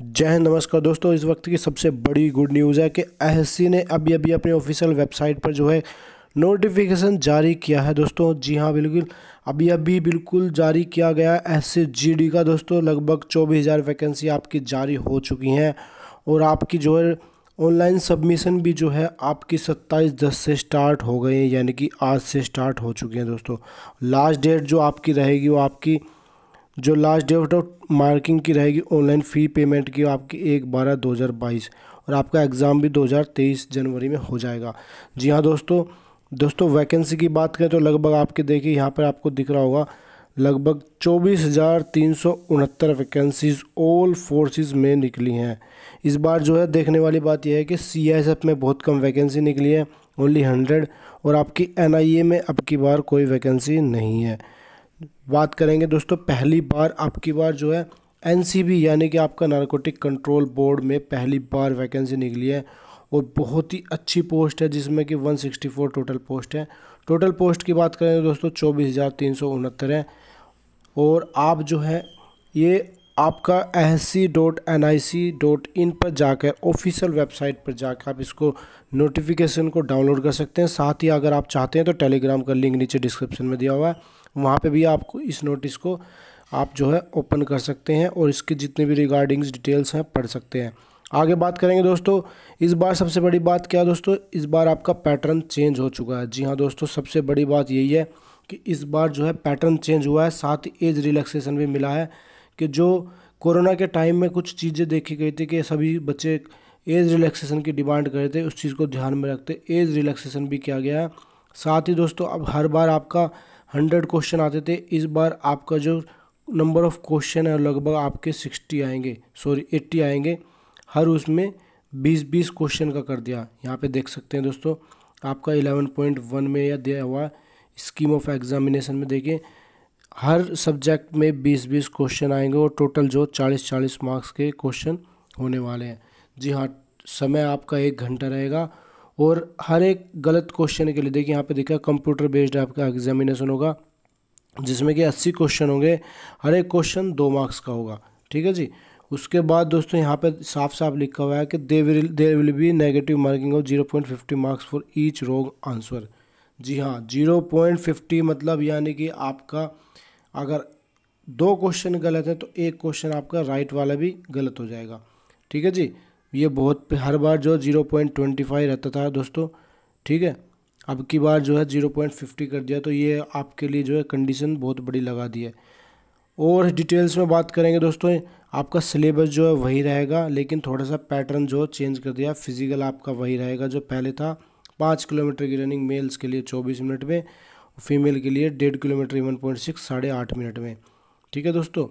जय हिंद नमस्कार दोस्तों इस वक्त की सबसे बड़ी गुड न्यूज़ है कि सी ने अभी अभी अपनी ऑफिशियल वेबसाइट पर जो है नोटिफिकेशन जारी किया है दोस्तों जी हाँ बिल्कुल अभी अभी बिल्कुल जारी किया गया है एस जी का दोस्तों लगभग चौबीस हज़ार वैकेंसी आपकी जारी हो चुकी हैं और आपकी जो है ऑनलाइन सबमिशन भी जो है आपकी सत्ताईस दस से स्टार्ट हो गई है यानी कि आज से स्टार्ट हो चुकी हैं दोस्तों लास्ट डेट जो आपकी रहेगी वो आपकी जो लास्ट डेट ऑफ मार्किंग की रहेगी ऑनलाइन फ़ी पेमेंट की आपकी एक बारह दो हज़ार बाईस और आपका एग्ज़ाम भी दो हज़ार तेईस जनवरी में हो जाएगा जी हाँ दोस्तों दोस्तों वैकेंसी की बात करें तो लगभग आपके देखिए यहाँ पर आपको दिख रहा होगा लगभग चौबीस हज़ार तीन सौ उनहत्तर वैकेंसीज ऑल फोर्सेस में निकली हैं इस बार जो है देखने वाली बात यह है कि सी एस एफ में बहुत कम वैकेंसी निकली है ओनली हंड्रेड और आपकी एन आई ए में अब की बार कोई वैकेंसी नहीं है बात करेंगे दोस्तों पहली बार आपकी बार जो है एनसीबी यानी कि आपका नारकोटिक कंट्रोल बोर्ड में पहली बार वैकेंसी निकली है और बहुत ही अच्छी पोस्ट है जिसमें कि 164 टोटल पोस्ट है टोटल पोस्ट की बात करें तो दोस्तों चौबीस हज़ार तीन सौ उनहत्तर है और आप जो है ये आपका C dot N I C dot in पर जाकर ऑफिशियल वेबसाइट पर जाकर आप इसको नोटिफिकेशन को डाउनलोड कर सकते हैं साथ ही अगर आप चाहते हैं तो टेलीग्राम का लिंक नीचे डिस्क्रिप्शन में दिया हुआ है वहाँ पे भी आपको इस नोटिस को आप जो है ओपन कर सकते हैं और इसके जितने भी रिगार्डिंग्स डिटेल्स हैं पढ़ सकते हैं आगे बात करेंगे दोस्तों इस बार सबसे बड़ी बात क्या है दोस्तों इस बार आपका पैटर्न चेंज हो चुका है जी हाँ दोस्तों सबसे बड़ी बात यही है कि इस बार जो है पैटर्न चेंज हुआ है साथ ही एज रिलैक्सेशन भी मिला है कि जो कोरोना के टाइम में कुछ चीज़ें देखी गई थी कि सभी बच्चे एज रिलैक्सेशन की डिमांड कर रहे थे उस चीज़ को ध्यान में रखते एज रिलैक्सेशन भी किया गया है साथ ही दोस्तों अब हर बार आपका हंड्रेड क्वेश्चन आते थे इस बार आपका जो नंबर ऑफ़ क्वेश्चन है लगभग आपके सिक्सटी आएंगे सॉरी एट्टी आएंगे हर उसमें बीस बीस क्वेश्चन का कर दिया यहाँ पे देख सकते हैं दोस्तों आपका इलेवन पॉइंट वन में यह दिया हुआ स्कीम ऑफ एग्जामिनेशन में देखें हर सब्जेक्ट में बीस बीस क्वेश्चन आएंगे और टोटल जो चालीस चालीस मार्क्स के क्वेश्चन होने वाले हैं जी हाँ समय आपका एक घंटा रहेगा और हर एक गलत क्वेश्चन के लिए देखिए यहाँ पे देखा कंप्यूटर बेस्ड आपका एग्जामिनेशन होगा जिसमें कि अस्सी क्वेश्चन होंगे हर एक क्वेश्चन दो मार्क्स का होगा ठीक है जी उसके बाद दोस्तों यहाँ पे साफ साफ लिखा हुआ है कि they will there will be negative marking of zero point fifty marks for each wrong answer जी हाँ जीरो पॉइंट फिफ्टी मतलब यानी कि आपका अगर दो क्वेश्चन गलत है तो एक क्वेश्चन आपका राइट वाला भी गलत हो जाएगा ठीक है जी ये बहुत हर बार जो जीरो पॉइंट ट्वेंटी फाइव रहता था दोस्तों ठीक है अब की बार जो है जीरो पॉइंट फिफ्टी कर दिया तो ये आपके लिए जो है कंडीशन बहुत बड़ी लगा दी है और डिटेल्स में बात करेंगे दोस्तों आपका सिलेबस जो है वही रहेगा लेकिन थोड़ा सा पैटर्न जो चेंज कर दिया फिजिकल आपका वही रहेगा जो पहले था पाँच किलोमीटर की रनिंग मेल्स के लिए चौबीस मिनट में फीमेल के लिए डेढ़ किलोमीटर वन पॉइंट सिक्स साढ़े आठ मिनट में ठीक है दोस्तों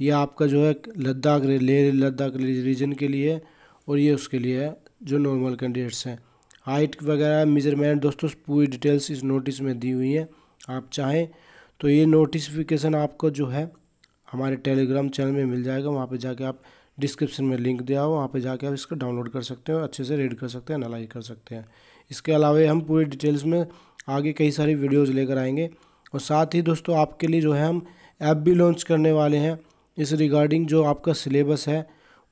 ये आपका जो है लद्दाख लेह लद्दाख रीजन के लिए और ये उसके लिए है जो नॉर्मल कैंडिडेट्स हैं हाइट वगैरह मेजरमेंट दोस्तों पूरी डिटेल्स इस नोटिस में दी हुई हैं आप चाहें तो ये नोटिसफिकेशन आपको जो है हमारे टेलीग्राम चैनल में मिल जाएगा वहाँ पर जाके आप डिस्क्रिप्शन में लिंक दिया हो वहाँ पे जाके आप इसको डाउनलोड कर सकते और अच्छे से रीड कर सकते हैं एनालाइज कर सकते हैं इसके अलावा हम पूरी डिटेल्स में आगे कई सारी वीडियोज़ लेकर आएंगे और साथ ही दोस्तों आपके लिए जो है हम ऐप भी लॉन्च करने वाले हैं इस रिगार्डिंग जो आपका सिलेबस है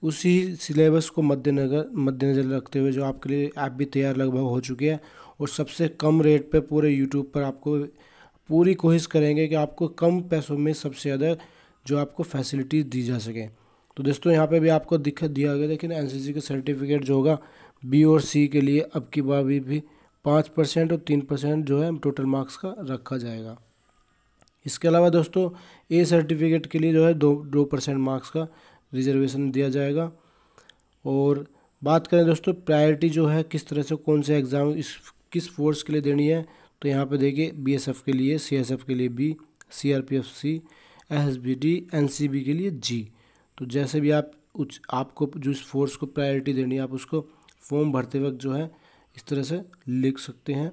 उसी सिलेबस को मद्देनजर मद्देनज़र रखते हुए जो आपके लिए ऐप भी तैयार लगभग हो चुकी है और सबसे कम रेट पे पूरे यूट्यूब पर आपको पूरी कोशिश करेंगे कि आपको कम पैसों में सबसे ज़्यादा जो आपको फैसिलिटीज़ दी जा सके तो दोस्तों यहाँ पे भी आपको दिक्कत दिया गया लेकिन एन का सर्टिफिकेट जो होगा बी और सी के लिए अब की बार भी, भी पाँच परसेंट और तीन परसेंट जो है टोटल मार्क्स का रखा जाएगा इसके अलावा दोस्तों ए सर्टिफिकेट के लिए जो है दो दो परसेंट मार्क्स का रिजर्वेशन दिया जाएगा और बात करें दोस्तों प्रायोरिटी जो है किस तरह से कौन से एग्ज़ाम इस किस फोर्स के लिए देनी है तो यहाँ पे देखिए बीएसएफ के लिए सीएसएफ के लिए B CRPF C SSBD NCB के लिए जी तो जैसे भी आप उच आपको जिस फोर्स को प्रायोरिटी देनी है आप उसको फॉर्म भरते वक्त जो है इस तरह से लिख सकते हैं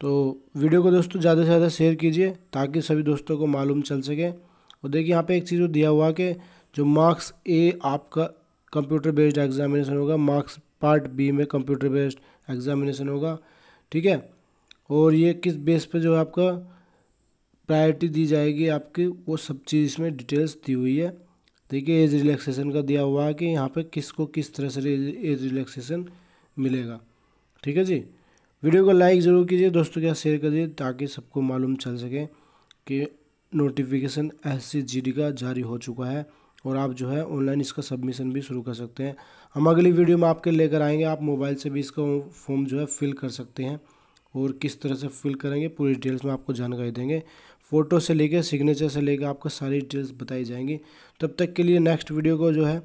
तो वीडियो को दोस्तों ज़्यादा से ज़्यादा शेयर कीजिए ताकि सभी दोस्तों को मालूम चल सके और देखिए यहाँ पे एक चीज़ दिया हुआ कि जो मार्क्स ए आपका कंप्यूटर बेस्ड एग्जामिनेशन होगा मार्क्स पार्ट बी में कंप्यूटर बेस्ड एग्जामिनेशन होगा ठीक है और ये किस बेस पर जो है आपका प्रायोरिटी दी जाएगी आपकी वो सब चीज़ इसमें डिटेल्स दी हुई है देखिए एज रिलैक्सेशन का दिया हुआ है कि यहाँ पे किसको किस तरह से एज रिलैक्सेशन मिलेगा ठीक है जी वीडियो को लाइक ज़रूर कीजिए दोस्तों के साथ शेयर करिए ताकि सबको मालूम चल सके कि नोटिफिकेशन एस का जारी हो चुका है और आप जो है ऑनलाइन इसका सबमिशन भी शुरू कर सकते हैं हम अगली वीडियो में आपके लेकर आएंगे आप मोबाइल से भी इसका फॉर्म जो है फिल कर सकते हैं और किस तरह से फिल करेंगे पूरी डिटेल्स में आपको जानकारी देंगे फ़ोटो से लेकर सिग्नेचर से लेकर आपको सारी डिटेल्स बताई जाएंगी तब तक के लिए नेक्स्ट वीडियो को जो है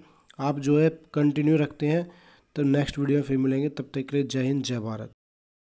आप जो है कंटिन्यू रखते हैं तो नेक्स्ट वीडियो में फिर मिलेंगे तब तक के लिए जय हिंद जय भारत